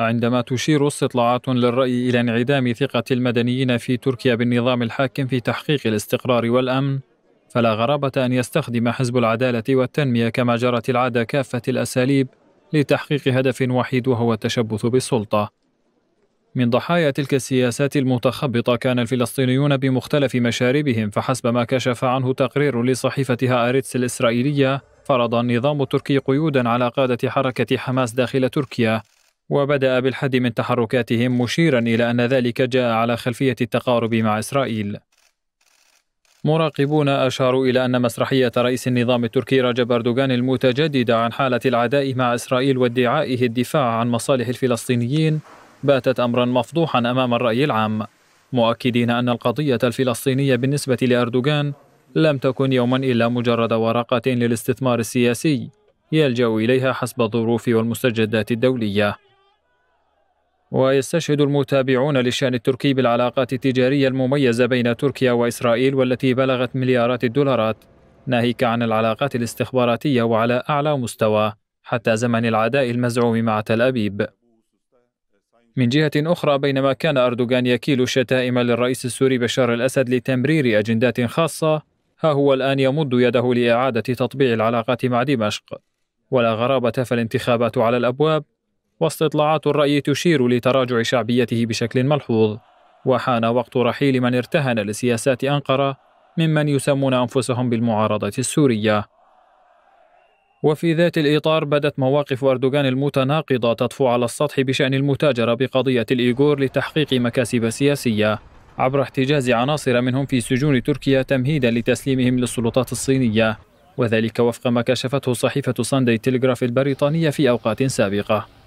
عندما تشير استطلاعات للرأي إلى انعدام ثقة المدنيين في تركيا بالنظام الحاكم في تحقيق الاستقرار والأمن، فلا غرابة أن يستخدم حزب العدالة والتنمية كما جرت العادة كافة الأساليب لتحقيق هدف وحيد وهو التشبث بالسلطة. من ضحايا تلك السياسات المتخبطة كان الفلسطينيون بمختلف مشاربهم فحسب ما كشف عنه تقرير لصحيفة هآريتس الإسرائيلية فرض النظام التركي قيودا على قادة حركة حماس داخل تركيا وبدأ بالحد من تحركاتهم مشيرا إلى أن ذلك جاء على خلفية التقارب مع إسرائيل مراقبون أشاروا إلى أن مسرحية رئيس النظام التركي رجب أردوغان المتجددة عن حالة العداء مع إسرائيل وادعائه الدفاع عن مصالح الفلسطينيين باتت أمرا مفضوحا أمام الرأي العام مؤكدين أن القضية الفلسطينية بالنسبة لأردوغان لم تكن يوما إلا مجرد ورقة للاستثمار السياسي يلجأ إليها حسب الظروف والمستجدات الدولية ويستشهد المتابعون للشأن التركي بالعلاقات التجارية المميزة بين تركيا وإسرائيل والتي بلغت مليارات الدولارات ناهيك عن العلاقات الاستخباراتية وعلى أعلى مستوى حتى زمن العداء المزعوم مع تل أبيب من جهة أخرى بينما كان أردوغان يكيل الشتائم للرئيس السوري بشار الأسد لتمرير أجندات خاصة ها هو الآن يمد يده لإعادة تطبيع العلاقات مع دمشق ولا غرابة فالانتخابات على الأبواب واستطلاعات الرأي تشير لتراجع شعبيته بشكل ملحوظ وحان وقت رحيل من ارتهن لسياسات أنقرة ممن يسمون أنفسهم بالمعارضة السورية وفي ذات الإطار بدت مواقف أردوغان المتناقضة تطفو على السطح بشأن المتاجرة بقضية الإيغور لتحقيق مكاسب سياسية عبر احتجاز عناصر منهم في سجون تركيا تمهيدا لتسليمهم للسلطات الصينية وذلك وفق ما كشفته صحيفة ساندي تلغراف البريطانية في أوقات سابقة